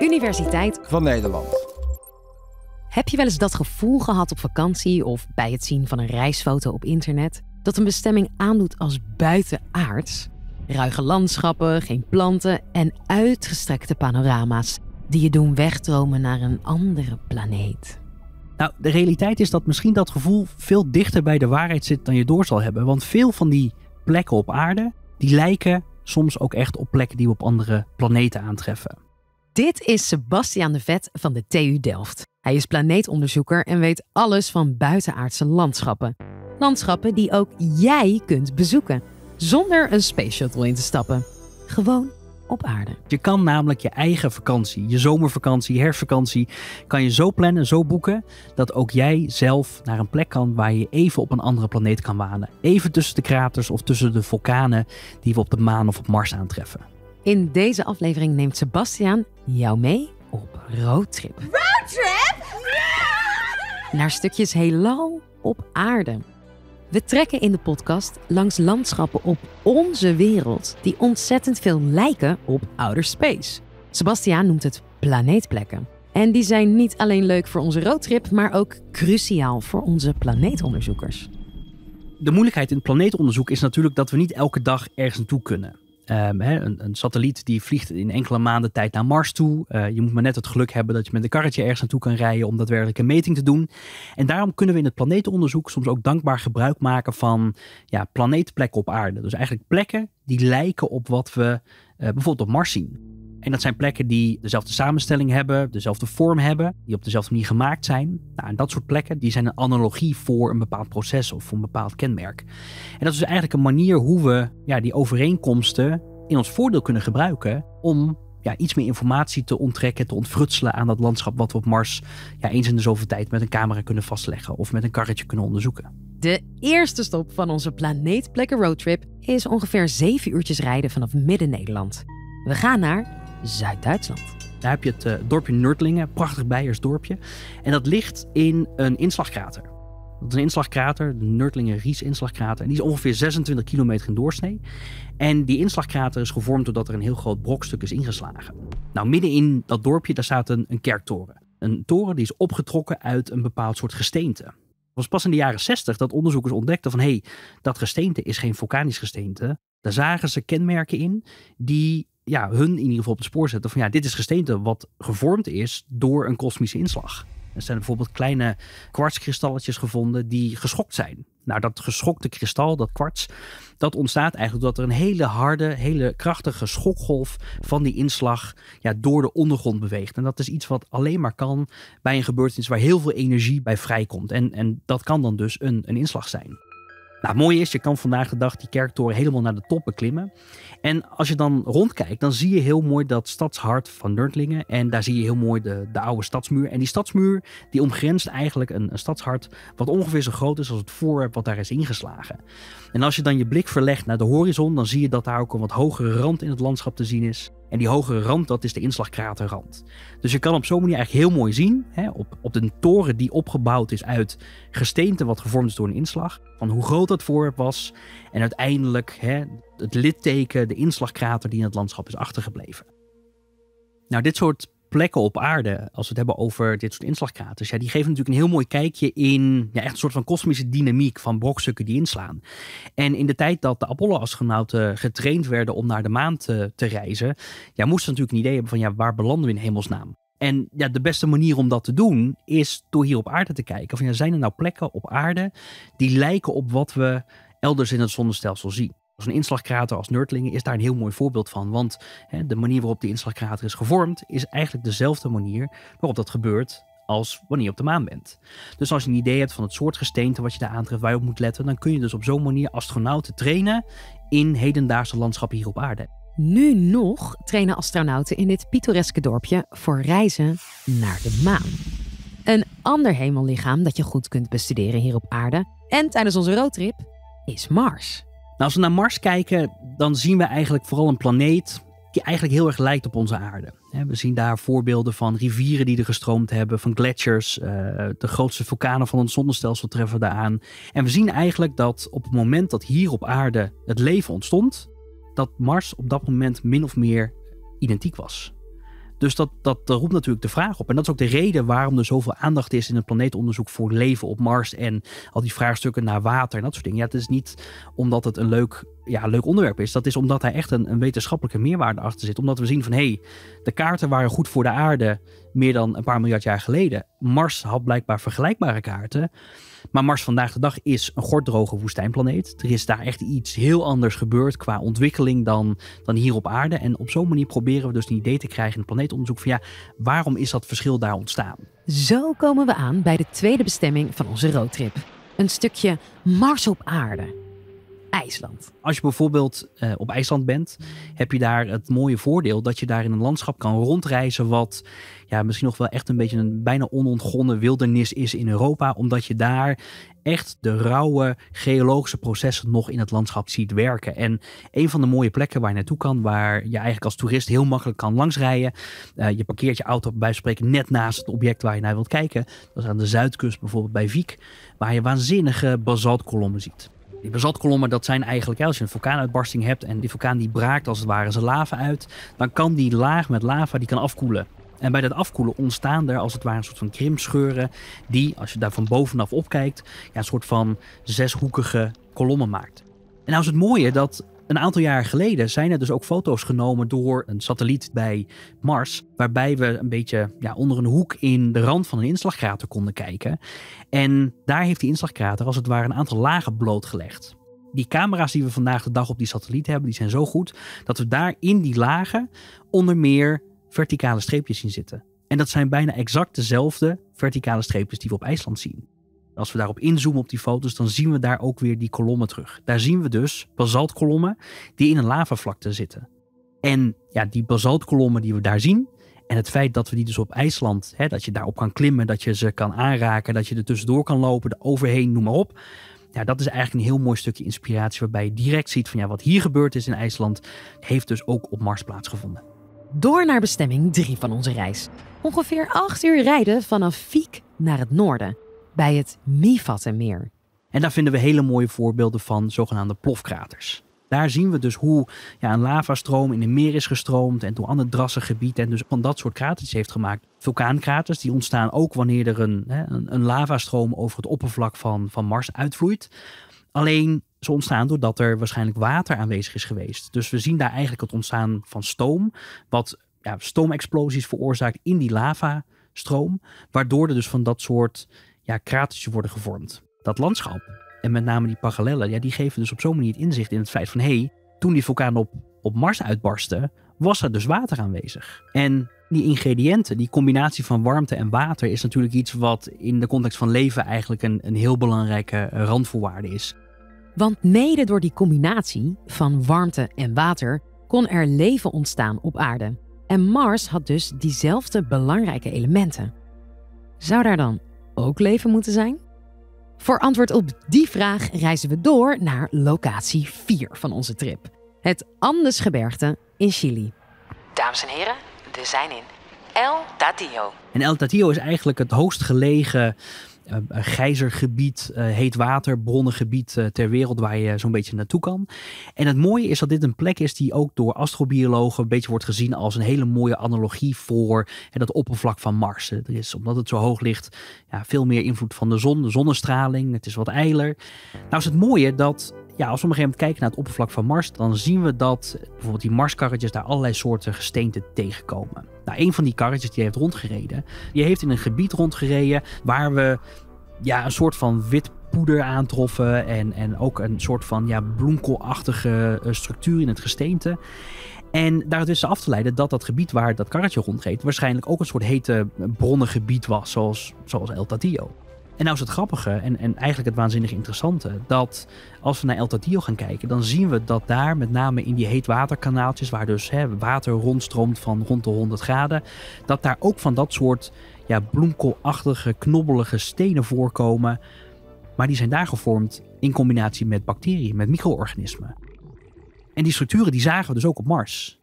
Universiteit van Nederland. Heb je wel eens dat gevoel gehad op vakantie of bij het zien van een reisfoto op internet? Dat een bestemming aandoet als buitenaards? Ruige landschappen, geen planten en uitgestrekte panorama's die je doen wegdromen naar een andere planeet. Nou, de realiteit is dat misschien dat gevoel veel dichter bij de waarheid zit dan je door zal hebben. Want veel van die plekken op aarde, die lijken soms ook echt op plekken die we op andere planeten aantreffen. Dit is Sebastiaan de Vet van de TU Delft. Hij is planeetonderzoeker en weet alles van buitenaardse landschappen. Landschappen die ook jij kunt bezoeken, zonder een space shuttle in te stappen. Gewoon op aarde. Je kan namelijk je eigen vakantie, je zomervakantie, herfstvakantie, kan je zo plannen, zo boeken, dat ook jij zelf naar een plek kan waar je even op een andere planeet kan wanen. Even tussen de kraters of tussen de vulkanen die we op de maan of op Mars aantreffen. In deze aflevering neemt Sebastiaan jou mee op roadtrip. Roadtrip? Naar stukjes heelal op aarde. We trekken in de podcast langs landschappen op onze wereld die ontzettend veel lijken op outer space. Sebastiaan noemt het planeetplekken. En die zijn niet alleen leuk voor onze roadtrip, maar ook cruciaal voor onze planeetonderzoekers. De moeilijkheid in het planeetonderzoek is natuurlijk dat we niet elke dag ergens naartoe kunnen. Ehm, een, een, satelliet die vliegt in enkele maanden tijd naar Mars toe. Eh, je moet maar net het geluk hebben dat je met een karretje ergens naartoe kan rijden om daadwerkelijk een meting te doen. En daarom kunnen we in het planetenonderzoek soms ook dankbaar gebruik maken van ja, planeetplekken op aarde. Dus eigenlijk plekken die lijken op wat we eh, bijvoorbeeld op Mars zien. En dat zijn plekken die dezelfde samenstelling hebben, dezelfde vorm hebben, die op dezelfde manier gemaakt zijn. Nou, en dat soort plekken die zijn een analogie voor een bepaald proces of voor een bepaald kenmerk. En dat is dus eigenlijk een manier hoe we ja, die overeenkomsten in ons voordeel kunnen gebruiken om ja, iets meer informatie te onttrekken, te ontfrutselen aan dat landschap wat we op Mars ja, eens in de zoveel tijd met een camera kunnen vastleggen of met een karretje kunnen onderzoeken. De eerste stop van onze planeetplekken roadtrip is ongeveer zeven uurtjes rijden vanaf midden Nederland. We gaan naar Zuid-Duitsland. Daar heb je het eh, dorpje Nurtlingen, prachtig bijersdorpje, En dat ligt in een inslagkrater. Dat is een inslagkrater, de Nurtlingen Ries inslagkrater. En die is ongeveer 26 kilometer in doorsnee. En die inslagkrater is gevormd doordat er een heel groot brokstuk is ingeslagen. Nou, midden in dat dorpje, daar staat een, een kerktoren. Een toren die is opgetrokken uit een bepaald soort gesteente was pas in de jaren 60 dat onderzoekers ontdekten van hé, hey, dat gesteente is geen vulkanisch gesteente. Daar zagen ze kenmerken in die ja, hun in ieder geval op het spoor zetten van ja, dit is gesteente wat gevormd is door een kosmische inslag. Er zijn bijvoorbeeld kleine kwartskristalletjes gevonden die geschokt zijn. Nou, dat geschokte kristal, dat kwarts, dat ontstaat eigenlijk doordat er een hele harde, hele krachtige schokgolf van die inslag ja, door de ondergrond beweegt. En dat is iets wat alleen maar kan bij een gebeurtenis waar heel veel energie bij vrijkomt. En, en dat kan dan dus een, een inslag zijn. Nou, het mooie is, je kan vandaag de dag die kerktoren helemaal naar de top beklimmen. En als je dan rondkijkt, dan zie je heel mooi dat stadshart van Nurtlingen. En daar zie je heel mooi de, de oude stadsmuur. En die stadsmuur die omgrenst eigenlijk een, een stadshart wat ongeveer zo groot is als het voorwerp wat daar is ingeslagen. En als je dan je blik verlegt naar de horizon, dan zie je dat daar ook een wat hogere rand in het landschap te zien is. En die hogere rand, dat is de inslagkraterrand. Dus je kan op zo'n manier eigenlijk heel mooi zien, hè, op, op de toren die opgebouwd is uit gesteente wat gevormd is door een inslag, van hoe groot dat voorwerp was. En uiteindelijk hè, het litteken, de inslagkrater die in het landschap is achtergebleven. Nou, dit soort plekken op aarde, als we het hebben over dit soort inslagkraters, ja, die geven natuurlijk een heel mooi kijkje in ja, echt een soort van kosmische dynamiek van brokstukken die inslaan. En in de tijd dat de Apollo-astronauten getraind werden om naar de maan te, te reizen, ja, moesten ze natuurlijk een idee hebben van ja, waar belanden we in hemelsnaam? En ja, de beste manier om dat te doen is door hier op aarde te kijken. Van, ja, zijn er nou plekken op aarde die lijken op wat we elders in het zonnestelsel zien? Zo'n inslagkrater als Nerdlingen is daar een heel mooi voorbeeld van. Want hè, de manier waarop die inslagkrater is gevormd, is eigenlijk dezelfde manier waarop dat gebeurt als wanneer je op de maan bent. Dus als je een idee hebt van het soort gesteente wat je daar aantreft, waar je op moet letten, dan kun je dus op zo'n manier astronauten trainen in hedendaagse landschappen hier op aarde. Nu nog trainen astronauten in dit pittoreske dorpje voor reizen naar de maan. Een ander hemellichaam dat je goed kunt bestuderen hier op aarde en tijdens onze roadtrip is Mars. Nou, als we naar Mars kijken, dan zien we eigenlijk vooral een planeet die eigenlijk heel erg lijkt op onze aarde. We zien daar voorbeelden van rivieren die er gestroomd hebben, van gletsjers. Eh, de grootste vulkanen van ons zonnestelsel treffen we daar aan. En we zien eigenlijk dat op het moment dat hier op aarde het leven ontstond, dat Mars op dat moment min of meer identiek was. Dus dat, dat roept natuurlijk de vraag op. En dat is ook de reden waarom er zoveel aandacht is in het planeetonderzoek voor leven op Mars en al die vraagstukken naar water en dat soort dingen. Ja, het is niet omdat het een leuk ja, leuk onderwerp is, dat is omdat hij echt een, wetenschappelijke meerwaarde achter zit. Omdat we zien van hé, hey, de kaarten waren goed voor de aarde meer dan een paar miljard jaar geleden. Mars had blijkbaar vergelijkbare kaarten. Maar Mars vandaag de dag is een gorddroge woestijnplaneet. Er is daar echt iets heel anders gebeurd qua ontwikkeling dan, dan hier op aarde. En op zo'n manier proberen we dus een idee te krijgen in het planeetonderzoek van ja, waarom is dat verschil daar ontstaan? Zo komen we aan bij de tweede bestemming van onze roadtrip. Een stukje Mars op aarde. IJsland. Als je bijvoorbeeld eh, op IJsland bent, heb je daar het mooie voordeel dat je daar in een landschap kan rondreizen wat ja, misschien nog wel echt een beetje een bijna onontgonnen wildernis is in Europa, omdat je daar echt de rauwe geologische processen nog in het landschap ziet werken. En een van de mooie plekken waar je naartoe kan, waar je eigenlijk als toerist heel makkelijk kan langsrijden. Eh, je parkeert je auto bij spreken net naast het object waar je naar wilt kijken. Dat is aan de zuidkust bijvoorbeeld bij Viek, waar je waanzinnige basaltkolommen ziet. Die basaltkolommen, dat zijn eigenlijk, als je een vulkaanuitbarsting hebt en die vulkaan die braakt als het ware zijn lava uit, dan kan die laag met lava die kan afkoelen. En bij dat afkoelen ontstaan er als het ware een soort van krimpscheuren die, als je daar van bovenaf opkijkt, ja, een soort van zeshoekige kolommen maakt. En nou is het mooie dat een aantal jaar geleden zijn er dus ook foto's genomen door een satelliet bij Mars, waarbij we een beetje ja, onder een hoek in de rand van een inslagkrater konden kijken. En daar heeft die inslagkrater als het ware een aantal lagen blootgelegd. Die camera's die we vandaag de dag op die satelliet hebben, die zijn zo goed dat we daar in die lagen onder meer verticale streepjes zien zitten. En dat zijn bijna exact dezelfde verticale streepjes die we op IJsland zien. Als we daarop inzoomen op die foto's, dan zien we daar ook weer die kolommen terug. Daar zien we dus basaltkolommen die in een lavavlakte zitten. En ja, die basaltkolommen die we daar zien, en het feit dat we die dus op IJsland, hè, dat je daarop kan klimmen, dat je ze kan aanraken, dat je er tussendoor kan lopen, er overheen, noem maar op. Ja, dat is eigenlijk een heel mooi stukje inspiratie waarbij je direct ziet van ja, wat hier gebeurd is in IJsland, heeft dus ook op Mars plaatsgevonden. Door naar bestemming 3 van onze reis. Ongeveer 8 uur rijden vanaf Fiek naar het noorden bij het Mifattenmeer. En daar vinden we hele mooie voorbeelden van zogenaamde plofkraters. Daar zien we dus hoe ja, een lavastroom in een meer is gestroomd en door ander gebied en dus van dat soort kraters heeft gemaakt. Vulkaankraters die ontstaan ook wanneer er een, hè, een, een lavastroom over het oppervlak van, van Mars uitvloeit. Alleen ze ontstaan doordat er waarschijnlijk water aanwezig is geweest. Dus we zien daar eigenlijk het ontstaan van stoom, wat ja, stoomexplosies veroorzaakt in die lavastroom, waardoor er dus van dat soort ja, kraters worden gevormd. Dat landschap en met name die parallellen, ja, die geven dus op zo'n manier het inzicht in het feit van hé, hey, toen die vulkaan op, op Mars uitbarstte, was er dus water aanwezig. En die ingrediënten, die combinatie van warmte en water, is natuurlijk iets wat in de context van leven eigenlijk een, een heel belangrijke randvoorwaarde is. Want mede door die combinatie van warmte en water kon er leven ontstaan op aarde. En Mars had dus diezelfde belangrijke elementen. Zou daar dan ook leven moeten zijn? Voor antwoord op die vraag reizen we door naar locatie 4 van onze trip. Het Andesgebergte in Chili. Dames en heren, we zijn in El Tatio. En El Tatio is eigenlijk het hoogst gelegen een eh, eh, gijzergebied, eh, heet water, ter wereld waar je zo'n beetje naartoe kan. En het mooie is dat dit een plek is die ook door astrobiologen een beetje wordt gezien als een hele mooie analogie voor dat oppervlak van Mars. Er is, omdat het zo hoog ligt, ja, veel meer invloed van de zon, de zonnestraling. Het is wat eiler. Nou is het mooie dat ja, als we op een gegeven moment kijken naar het oppervlak van Mars, dan zien we dat bijvoorbeeld die Marskarretjes daar allerlei soorten gesteente tegenkomen. Nou, een van die karretjes die heeft rondgereden, die heeft in een gebied rondgereden waar we ja, een soort van wit poeder aantroffen en, en ook een soort van ja, bloemkoolachtige eh, structuur in het gesteente. En daaruit is ze af te leiden dat dat gebied waar dat karretje rondreed waarschijnlijk ook een soort hete eh, bronnengebied was, zoals, zoals El Tatio. En nou is het grappige en, en eigenlijk het waanzinnig interessante dat als we naar El gaan kijken, dan zien we dat daar met name in die heetwaterkanaaltjes, waar dus hè, water rondstroomt van rond de 100 graden, dat daar ook van dat soort ja, bloemkoolachtige, knobbelige stenen voorkomen. Maar die zijn daar gevormd in combinatie met bacteriën, met micro-organismen. En die structuren die zagen we dus ook op Mars.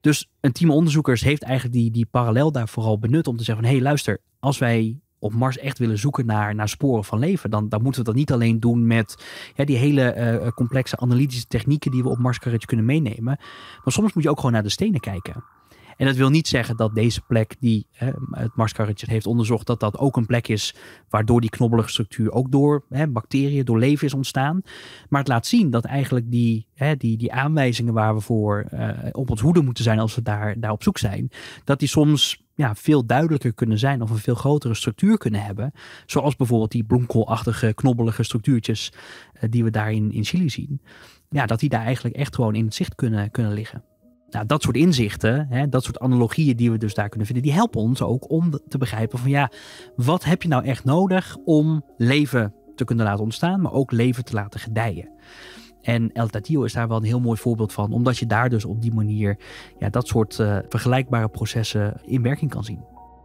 Dus een team onderzoekers heeft eigenlijk die, die parallel daar vooral benut om te zeggen van hé hey, luister, als wij op Mars echt willen zoeken naar, naar sporen van leven, dan, dan moeten we dat niet alleen doen met ja, die hele eh, complexe analytische technieken die we op Mars kunnen meenemen. Maar soms moet je ook gewoon naar de stenen kijken. En dat wil niet zeggen dat deze plek die hè, het Marskarretje heeft onderzocht, dat dat ook een plek is waardoor die knobbelige structuur ook door hè, bacteriën, door leven is ontstaan. Maar het laat zien dat eigenlijk die, hè, die, die aanwijzingen waar we voor eh, op ons hoede moeten zijn als we daar, daar op zoek zijn, dat die soms ja, veel duidelijker kunnen zijn of een veel grotere structuur kunnen hebben. Zoals bijvoorbeeld die bloemkoolachtige, knobbelige structuurtjes eh, die we daar in, in Chili zien. Ja, dat die daar eigenlijk echt gewoon in het zicht kunnen, kunnen liggen. Nou, dat soort inzichten, hè, dat soort analogieën die we dus daar kunnen vinden, die helpen ons ook om te begrijpen van ja, wat heb je nou echt nodig om leven te kunnen laten ontstaan, maar ook leven te laten gedijen. En El Tatio is daar wel een heel mooi voorbeeld van, omdat je daar dus op die manier ja, dat soort eh, vergelijkbare processen in werking kan zien.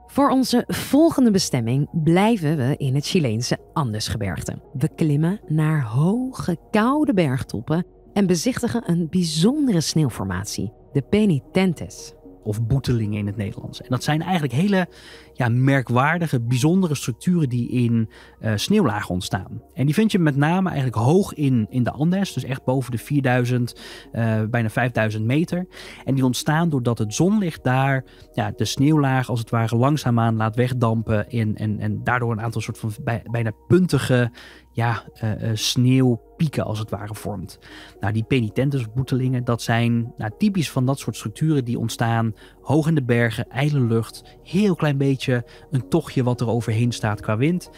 Voor onze volgende bestemming blijven we in het Chileense Andesgebergte. We klimmen naar hoge, koude bergtoppen en bezichtigen een bijzondere sneeuwformatie, de Penitentes of boetelingen in het Nederlands. En dat zijn eigenlijk hele ja, merkwaardige, bijzondere structuren die in uh, sneeuwlagen ontstaan. En die vind je met name eigenlijk hoog in, in de Andes, dus echt boven de 4000, eh, bijna 5000 meter. En die ontstaan doordat het zonlicht daar ja, de sneeuwlaag als het ware langzaamaan laat wegdampen. En, en, en daardoor een aantal soort van bijna puntige ja, eh, eh, sneeuwpieken als het ware vormt. Nou, die penitentes boetelingen, dat zijn nou, typisch van dat soort structuren die ontstaan hoog in de bergen, ijle lucht, heel klein beetje een tochtje wat er overheen staat qua wind.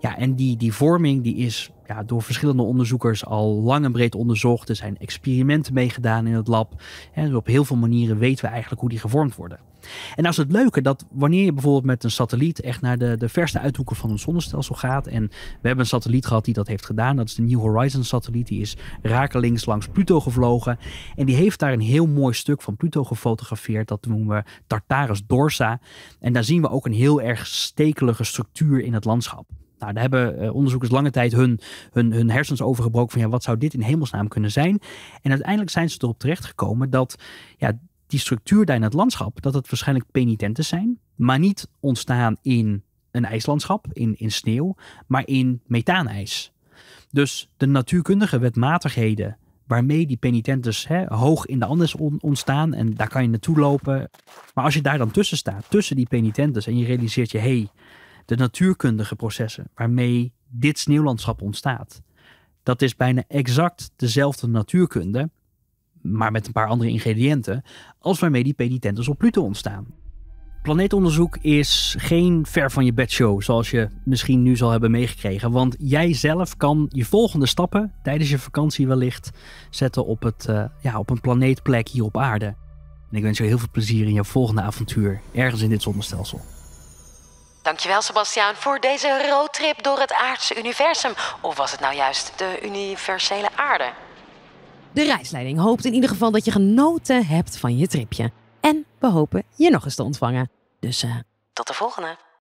Ja, en die, die vorming die is ja, door verschillende onderzoekers al lang en breed onderzocht. Er zijn experimenten meegedaan in het lab. En dus op heel veel manieren weten we eigenlijk hoe die gevormd worden. En nou is het leuke dat wanneer je bijvoorbeeld met een satelliet echt naar de, de verste uithoeken van ons zonnestelsel gaat. En we hebben een satelliet gehad die dat heeft gedaan. Dat is de New Horizons satelliet. Die is rakelings langs Pluto gevlogen. En die heeft daar een heel mooi stuk van Pluto gefotografeerd. Dat noemen we Tartarus dorsa. En daar zien we ook een heel erg stekelige structuur in het landschap. Nou, daar hebben eh, onderzoekers lange tijd hun, hun, hun hersens overgebroken van ja, wat zou dit in hemelsnaam kunnen zijn? En uiteindelijk zijn ze erop terecht gekomen dat ja, die structuur daar in het landschap, dat het waarschijnlijk penitentes zijn, maar niet ontstaan in een ijslandschap, in, in sneeuw, maar in methaanijs. Dus de natuurkundige wetmatigheden waarmee die penitentes hè, hoog in de Andes ontstaan en daar kan je naartoe lopen. Maar als je daar dan tussen staat, tussen die penitentes en je realiseert je, hey, de natuurkundige processen waarmee dit sneeuwlandschap ontstaat. Dat is bijna exact dezelfde natuurkunde, maar met een paar andere ingrediënten, als waarmee die penitentes op Pluto ontstaan. Planeetonderzoek is geen ver van je bedshow, zoals je misschien nu zal hebben meegekregen. Want jij zelf kan je volgende stappen tijdens je vakantie wellicht zetten op, het, eh, ja, op een planeetplek hier op aarde. En ik wens je heel veel plezier in jouw volgende avontuur, ergens in dit zonnestelsel. Dankjewel, Sebastiaan, voor deze roadtrip door het aardse universum. Of was het nou juist de universele aarde? De reisleiding hoopt in ieder geval dat je genoten hebt van je tripje. En we hopen je nog eens te ontvangen. Dus eh, tot de volgende.